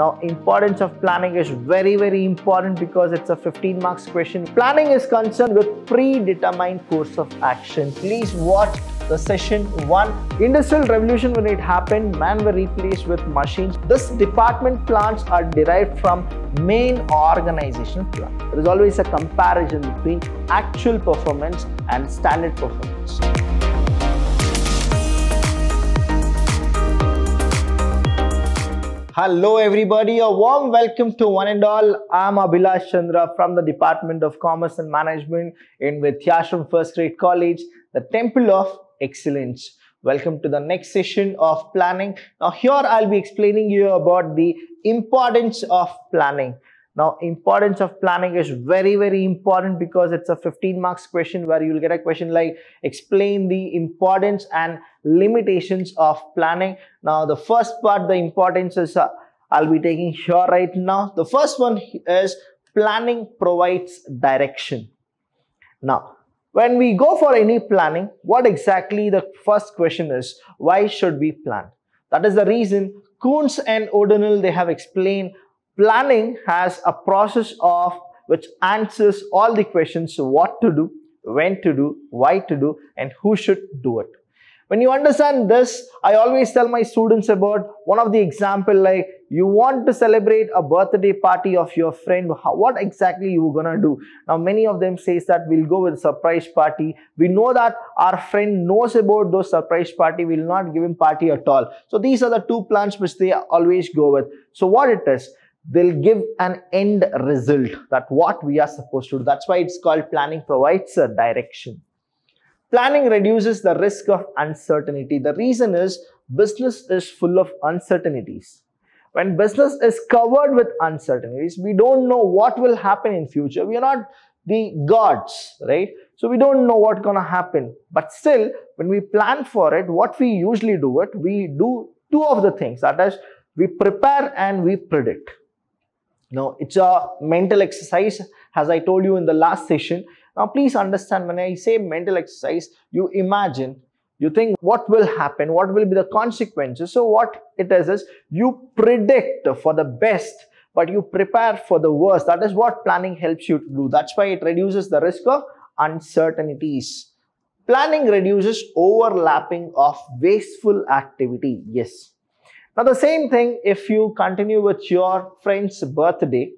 Now importance of planning is very very important because it's a 15 marks question. Planning is concerned with predetermined course of action. Please watch the session 1. Industrial revolution when it happened, man were replaced with machines. This department plans are derived from main organization plan. There is always a comparison between actual performance and standard performance. Hello everybody, a warm welcome to one and all. I'm Abhilash Chandra from the Department of Commerce and Management in Vithyashram First Grade College, the Temple of Excellence. Welcome to the next session of planning. Now here I'll be explaining you about the importance of planning. Now, importance of planning is very, very important because it's a 15 marks question where you'll get a question like explain the importance and limitations of planning. Now, the first part, the importance is uh, I'll be taking here right now. The first one is planning provides direction. Now, when we go for any planning, what exactly the first question is, why should we plan? That is the reason Coons and O'Donnell, they have explained Planning has a process of which answers all the questions what to do, when to do, why to do, and who should do it. When you understand this, I always tell my students about one of the example like you want to celebrate a birthday party of your friend. How, what exactly you gonna do? Now many of them says that we'll go with surprise party. We know that our friend knows about those surprise party. We'll not give him party at all. So these are the two plans which they always go with. So what it is? they'll give an end result that what we are supposed to do. That's why it's called planning provides a direction. Planning reduces the risk of uncertainty. The reason is business is full of uncertainties. When business is covered with uncertainties, we don't know what will happen in future. We are not the gods, right? So we don't know what's going to happen. But still, when we plan for it, what we usually do it, we do two of the things. That is, we prepare and we predict. Now, it's a mental exercise, as I told you in the last session. Now, please understand when I say mental exercise, you imagine, you think what will happen, what will be the consequences. So, what it is is you predict for the best, but you prepare for the worst. That is what planning helps you to do. That's why it reduces the risk of uncertainties. Planning reduces overlapping of wasteful activity. Yes, now the same thing if you continue with your friend's birthday,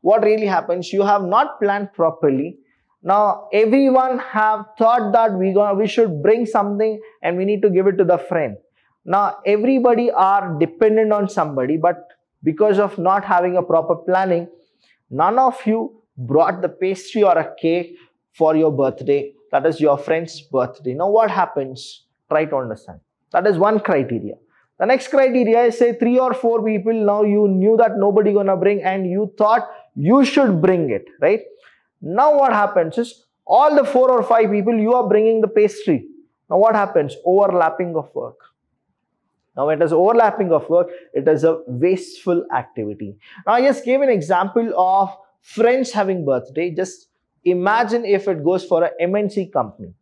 what really happens? You have not planned properly. Now everyone have thought that we, gonna, we should bring something and we need to give it to the friend. Now everybody are dependent on somebody but because of not having a proper planning, none of you brought the pastry or a cake for your birthday. That is your friend's birthday. Now what happens? Try to understand. That is one criteria. The next criteria is say three or four people. Now you knew that nobody gonna bring and you thought you should bring it, right? Now what happens is all the four or five people you are bringing the pastry. Now what happens? Overlapping of work. Now it is overlapping of work. It is a wasteful activity. Now I just gave an example of friends having birthday. Just imagine if it goes for a MNC company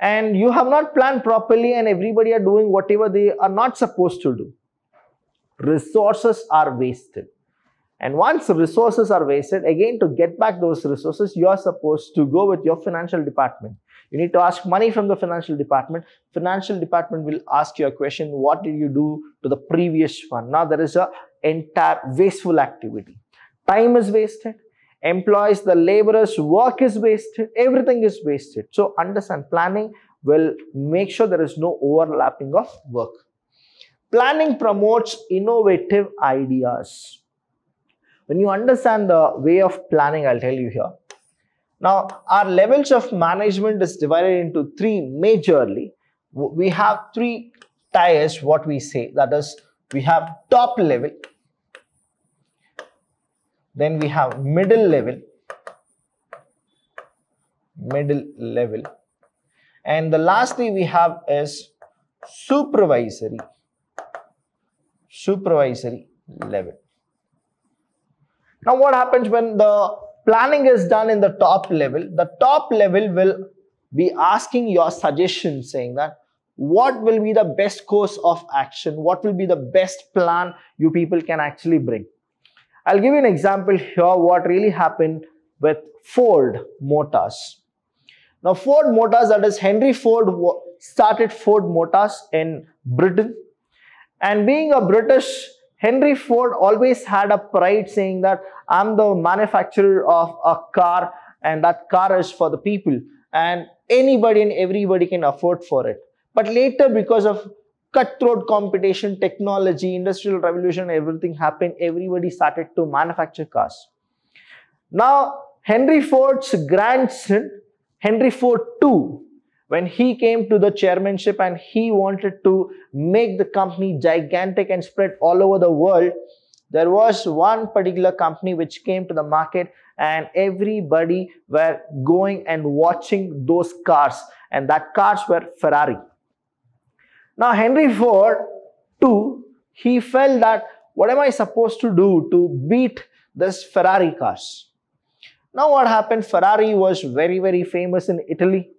and you have not planned properly and everybody are doing whatever they are not supposed to do resources are wasted and once resources are wasted again to get back those resources you are supposed to go with your financial department you need to ask money from the financial department financial department will ask you a question what did you do to the previous one now there is a entire wasteful activity time is wasted Employees, the laborers, work is wasted, everything is wasted. So understand planning will make sure there is no overlapping of work. Planning promotes innovative ideas. When you understand the way of planning, I'll tell you here. Now, our levels of management is divided into three majorly. We have three tiers, what we say. That is, we have top level, then we have middle level, middle level. And the last we have is supervisory, supervisory level. Now what happens when the planning is done in the top level? The top level will be asking your suggestion saying that what will be the best course of action? What will be the best plan you people can actually bring? I'll give you an example here what really happened with Ford Motors. Now Ford Motors that is Henry Ford started Ford Motors in Britain and being a British Henry Ford always had a pride saying that I'm the manufacturer of a car and that car is for the people and anybody and everybody can afford for it. But later because of cutthroat competition, technology, industrial revolution, everything happened. Everybody started to manufacture cars. Now, Henry Ford's grandson, Henry Ford II, when he came to the chairmanship and he wanted to make the company gigantic and spread all over the world, there was one particular company which came to the market and everybody were going and watching those cars and that cars were Ferrari. Now Henry Ford too, he felt that what am I supposed to do to beat this Ferrari cars? Now what happened, Ferrari was very, very famous in Italy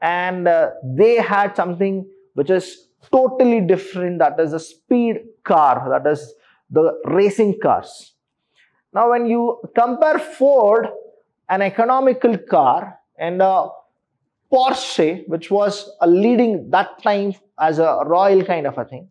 and uh, they had something which is totally different that is a speed car, that is the racing cars. Now when you compare Ford, an economical car and a Porsche, which was a leading that time as a royal kind of a thing.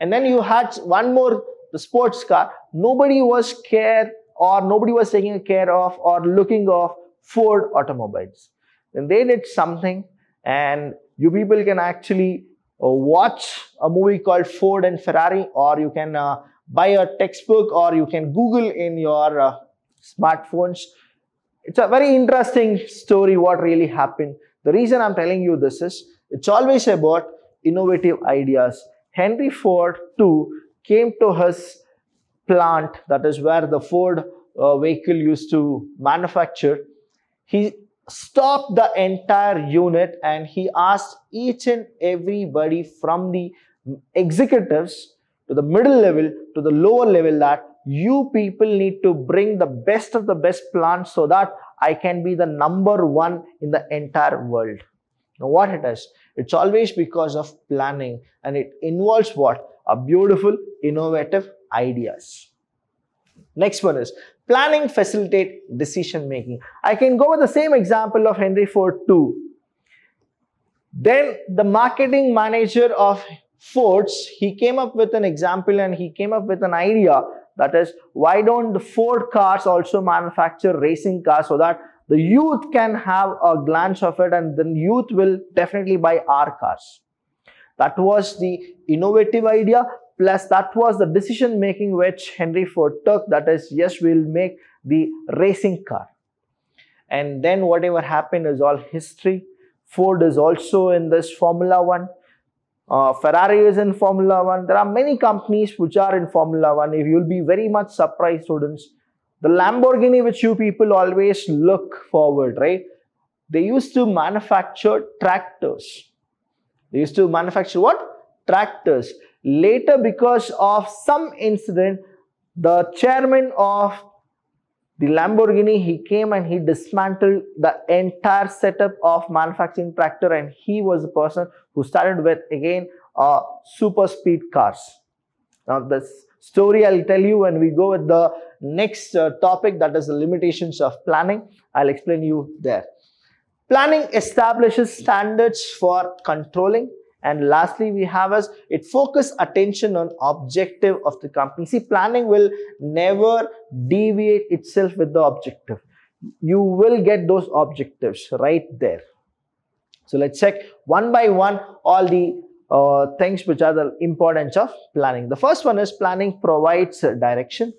And then you had one more, the sports car. Nobody was care or nobody was taking care of or looking of Ford automobiles. Then they did something and you people can actually uh, watch a movie called Ford and Ferrari or you can uh, buy a textbook or you can Google in your uh, smartphones. It's a very interesting story what really happened. The reason I'm telling you this is it's always about innovative ideas. Henry Ford too came to his plant, that is where the Ford uh, vehicle used to manufacture. He stopped the entire unit and he asked each and everybody from the executives to the middle level to the lower level that you people need to bring the best of the best plant so that I can be the number one in the entire world. Now what it is? It's always because of planning and it involves what? A beautiful, innovative ideas. Next one is planning facilitate decision making. I can go with the same example of Henry Ford too. Then the marketing manager of Ford's, he came up with an example and he came up with an idea that is why don't the Ford cars also manufacture racing cars so that the youth can have a glance of it and then youth will definitely buy our cars that was the innovative idea plus that was the decision making which henry ford took that is yes we'll make the racing car and then whatever happened is all history ford is also in this formula 1 uh, Ferrari is in Formula One. There are many companies which are in Formula One. If you'll be very much surprised, students, the Lamborghini which you people always look forward, right? They used to manufacture tractors. They used to manufacture what? Tractors. Later, because of some incident, the chairman of the Lamborghini, he came and he dismantled the entire setup of manufacturing tractor and he was the person who started with again uh, super speed cars. Now this story I'll tell you when we go with the next uh, topic that is the limitations of planning. I'll explain you there. Planning establishes standards for controlling and lastly we have as it focus attention on objective of the company. See planning will never deviate itself with the objective. You will get those objectives right there. So let's check one by one all the uh, things which are the importance of planning. The first one is planning provides direction.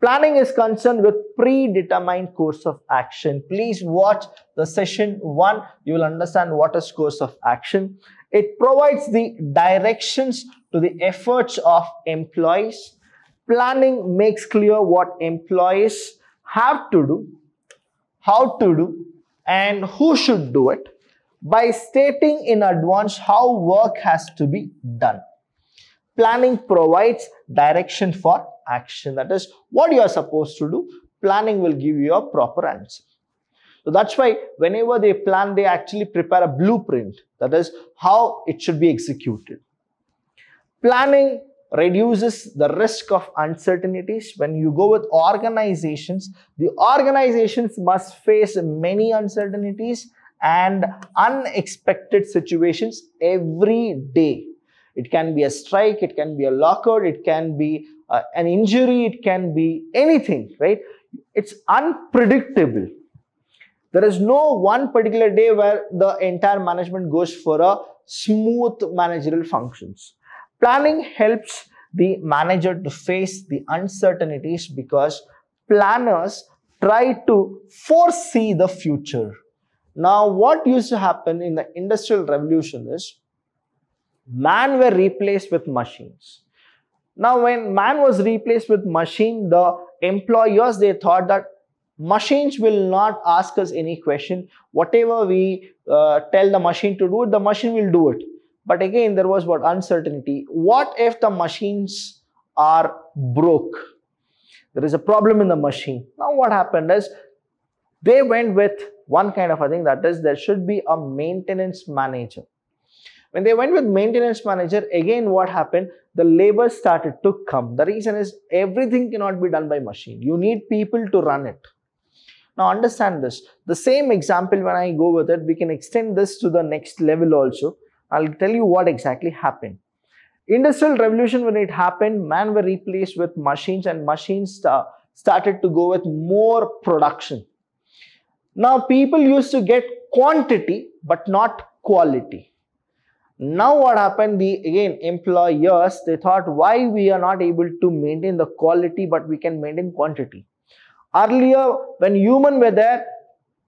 Planning is concerned with predetermined course of action. Please watch the session 1. You will understand what is course of action. It provides the directions to the efforts of employees. Planning makes clear what employees have to do, how to do, and who should do it by stating in advance how work has to be done. Planning provides direction for action. That is what you are supposed to do. Planning will give you a proper answer. So that's why whenever they plan, they actually prepare a blueprint. That is how it should be executed. Planning reduces the risk of uncertainties. When you go with organizations, the organizations must face many uncertainties and unexpected situations every day. It can be a strike, it can be a lockout, it can be uh, an injury, it can be anything, right? It's unpredictable. There is no one particular day where the entire management goes for a smooth managerial functions. Planning helps the manager to face the uncertainties because planners try to foresee the future. Now, what used to happen in the industrial revolution is man were replaced with machines. Now, when man was replaced with machine, the employers they thought that machines will not ask us any question. Whatever we uh, tell the machine to do, the machine will do it. But again, there was what uncertainty. What if the machines are broke? There is a problem in the machine. Now, what happened is they went with one kind of a thing that is there should be a maintenance manager. When they went with maintenance manager, again what happened? The labor started to come. The reason is everything cannot be done by machine. You need people to run it. Now understand this. The same example when I go with it, we can extend this to the next level also. I'll tell you what exactly happened. Industrial revolution when it happened, man were replaced with machines and machines uh, started to go with more production. Now people used to get quantity but not quality. Now what happened, the again employers, they thought why we are not able to maintain the quality but we can maintain quantity. Earlier when human were there,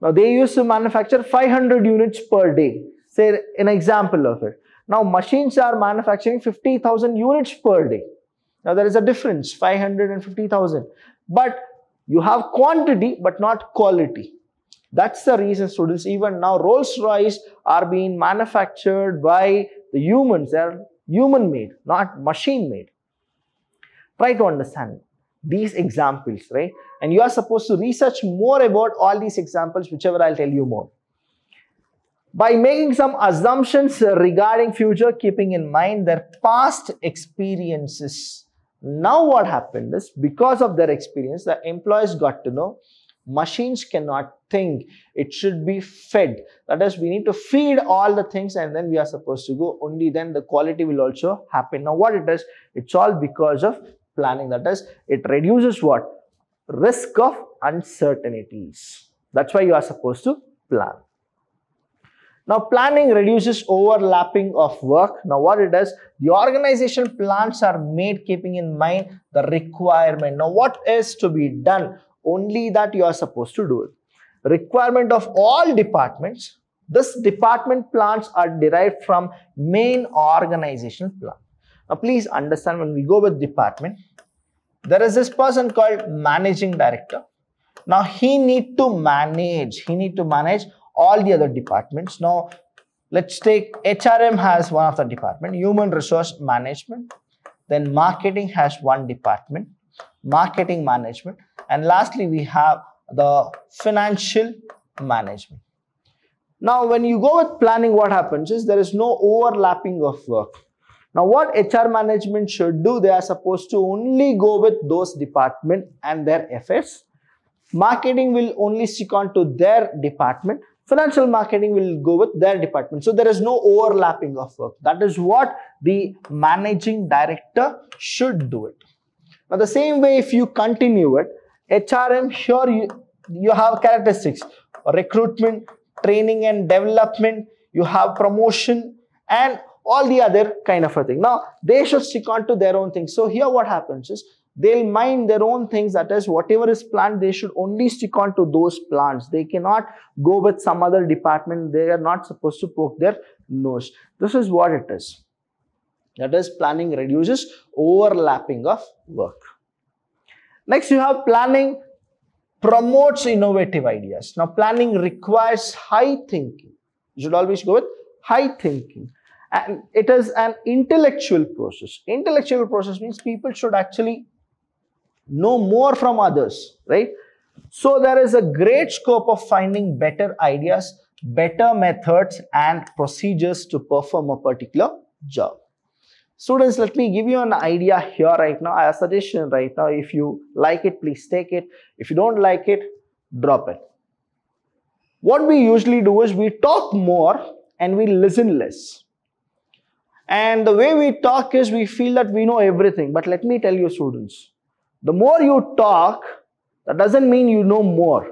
now they used to manufacture 500 units per day, say an example of it. Now machines are manufacturing 50,000 units per day. Now there is a difference, 500 and 50,000. But you have quantity but not quality. That's the reason students, even now Rolls Royce are being manufactured by the humans. They are human made, not machine made. Try to understand these examples, right? And you are supposed to research more about all these examples, whichever I'll tell you more. By making some assumptions regarding future, keeping in mind their past experiences. Now what happened is, because of their experience, the employees got to know machines cannot think it should be fed that is we need to feed all the things and then we are supposed to go only then the quality will also happen now what it is? it's all because of planning that is it reduces what risk of uncertainties that's why you are supposed to plan now planning reduces overlapping of work now what it does the organization plans are made keeping in mind the requirement now what is to be done only that you are supposed to do it. Requirement of all departments, this department plans are derived from main organization plan. Now please understand when we go with department, there is this person called managing director. Now he need to manage, he need to manage all the other departments. Now let's take HRM has one of the department, human resource management. Then marketing has one department, marketing management. And lastly, we have the financial management. Now, when you go with planning, what happens is there is no overlapping of work. Now, what HR management should do, they are supposed to only go with those department and their efforts. Marketing will only stick on to their department. Financial marketing will go with their department. So, there is no overlapping of work. That is what the managing director should do it. Now, the same way if you continue it, HRM, sure, you, you have characteristics. Recruitment, training and development. You have promotion and all the other kind of a thing. Now, they should stick on to their own things. So here what happens is, they'll mind their own things that is whatever is planned they should only stick on to those plans they cannot go with some other department they are not supposed to poke their nose this is what it is that is planning reduces overlapping of work Next, you have planning promotes innovative ideas. Now, planning requires high thinking. You should always go with high thinking. And it is an intellectual process. Intellectual process means people should actually know more from others, right? So, there is a great scope of finding better ideas, better methods and procedures to perform a particular job. Students, let me give you an idea here right now, a suggestion right now. If you like it, please take it. If you don't like it, drop it. What we usually do is we talk more and we listen less. And the way we talk is we feel that we know everything. But let me tell you students, the more you talk, that doesn't mean you know more.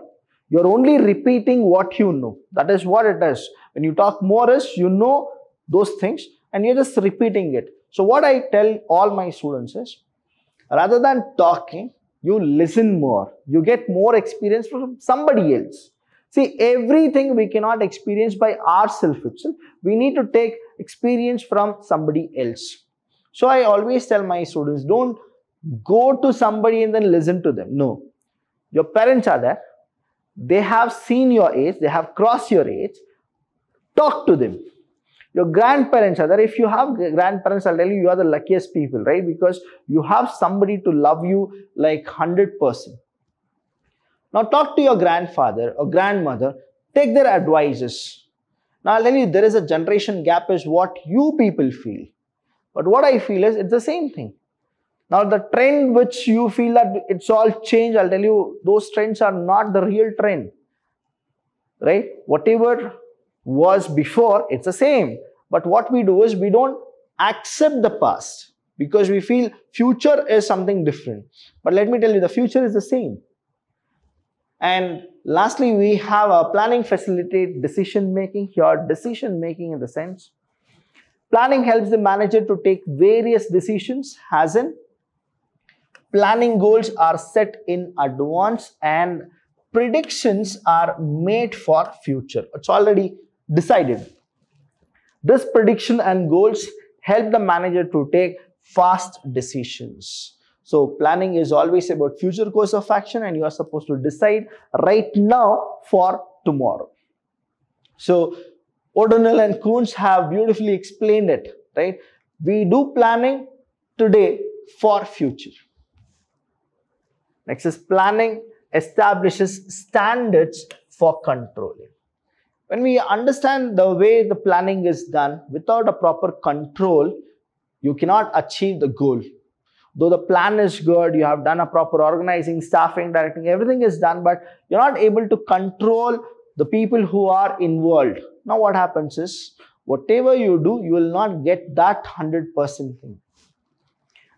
You're only repeating what you know. That is what it is. When you talk more is you know those things and you're just repeating it. So, what I tell all my students is rather than talking, you listen more, you get more experience from somebody else. See, everything we cannot experience by ourselves itself. We need to take experience from somebody else. So, I always tell my students don't go to somebody and then listen to them. No. Your parents are there. They have seen your age, they have crossed your age. Talk to them your grandparents other if you have grandparents i'll tell you you are the luckiest people right because you have somebody to love you like 100% now talk to your grandfather or grandmother take their advices now i'll tell you there is a generation gap is what you people feel but what i feel is it's the same thing now the trend which you feel that it's all change i'll tell you those trends are not the real trend right whatever was before, it's the same. But what we do is we don't accept the past because we feel future is something different. But let me tell you, the future is the same. And lastly, we have a planning facilitate decision making here, decision making in the sense. Planning helps the manager to take various decisions as in planning goals are set in advance and predictions are made for future. It's already decided. This prediction and goals help the manager to take fast decisions. So planning is always about future course of action and you are supposed to decide right now for tomorrow. So O'Donnell and Coons have beautifully explained it, right? We do planning today for future. Next is planning establishes standards for controlling when we understand the way the planning is done without a proper control, you cannot achieve the goal. Though the plan is good, you have done a proper organizing, staffing, directing, everything is done, but you're not able to control the people who are involved. Now, what happens is whatever you do, you will not get that 100% thing.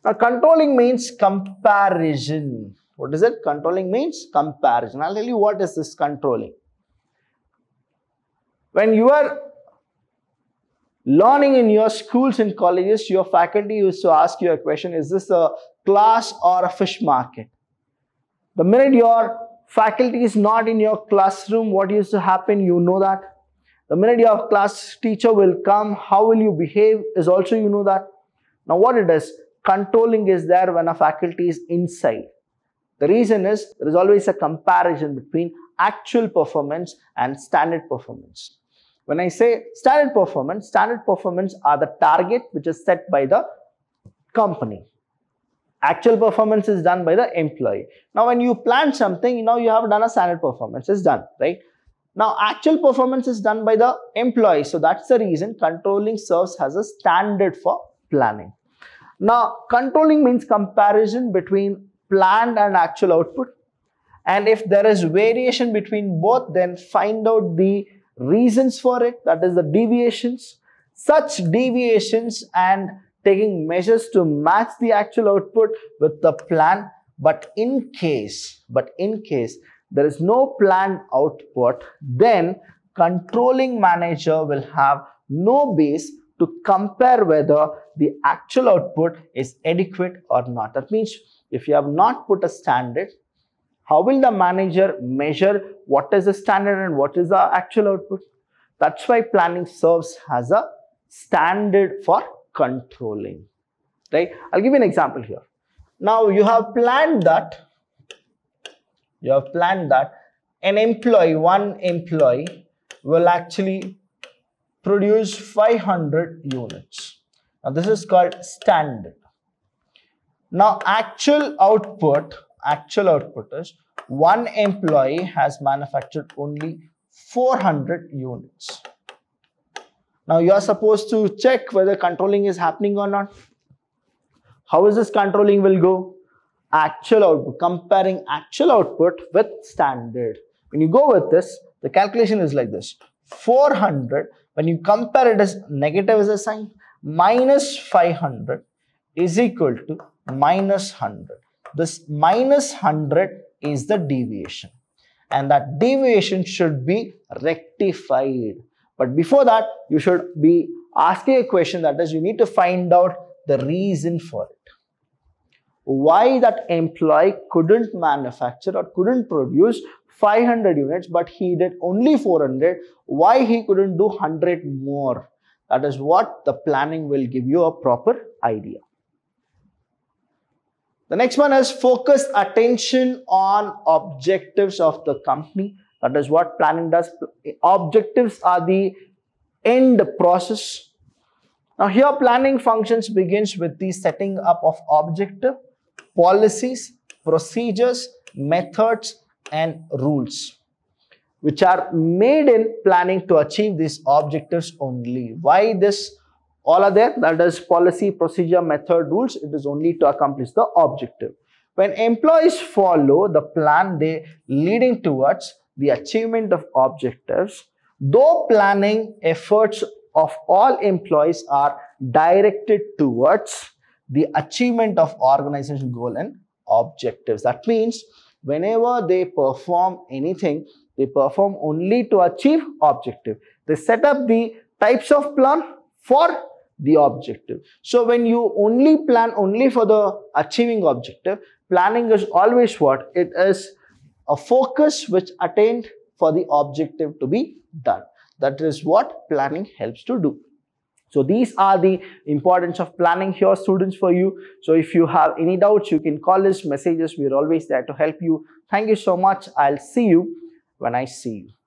Now, controlling means comparison. What is it? Controlling means comparison. I'll tell you what is this controlling. When you are learning in your schools and colleges, your faculty used to ask you a question, is this a class or a fish market? The minute your faculty is not in your classroom, what used to happen, you know that. The minute your class teacher will come, how will you behave is also you know that. Now what it is, controlling is there when a faculty is inside. The reason is there is always a comparison between actual performance and standard performance. When I say standard performance, standard performance are the target which is set by the company. Actual performance is done by the employee. Now, when you plan something, you now you have done a standard performance. It's done, right? Now, actual performance is done by the employee. So, that's the reason controlling serves as a standard for planning. Now, controlling means comparison between planned and actual output. And if there is variation between both, then find out the reasons for it, that is the deviations, such deviations and taking measures to match the actual output with the plan. But in case, but in case there is no planned output, then controlling manager will have no base to compare whether the actual output is adequate or not. That means if you have not put a standard, how will the manager measure what is the standard and what is the actual output? That's why planning serves as a standard for controlling, right? I'll give you an example here. Now you have planned that, you have planned that an employee, one employee will actually produce 500 units. Now this is called standard. Now actual output actual output is one employee has manufactured only 400 units. Now you are supposed to check whether controlling is happening or not. How is this controlling will go? Actual output, comparing actual output with standard. When you go with this, the calculation is like this. 400, when you compare it as negative is a sign, minus 500 is equal to minus 100. This minus 100 is the deviation. And that deviation should be rectified. But before that, you should be asking a question that is you need to find out the reason for it. Why that employee couldn't manufacture or couldn't produce 500 units but he did only 400, why he couldn't do 100 more? That is what the planning will give you a proper idea. The next one is focus attention on objectives of the company. That is what planning does. Objectives are the end process. Now here planning functions begins with the setting up of objective, policies, procedures, methods and rules which are made in planning to achieve these objectives only. Why this all are there that is policy procedure method rules it is only to accomplish the objective when employees follow the plan they leading towards the achievement of objectives though planning efforts of all employees are directed towards the achievement of organization goal and objectives that means whenever they perform anything they perform only to achieve objective they set up the types of plan for the objective. So when you only plan only for the achieving objective, planning is always what? It is a focus which attained for the objective to be done. That is what planning helps to do. So these are the importance of planning here students for you. So if you have any doubts, you can call us, messages. We are always there to help you. Thank you so much. I'll see you when I see you.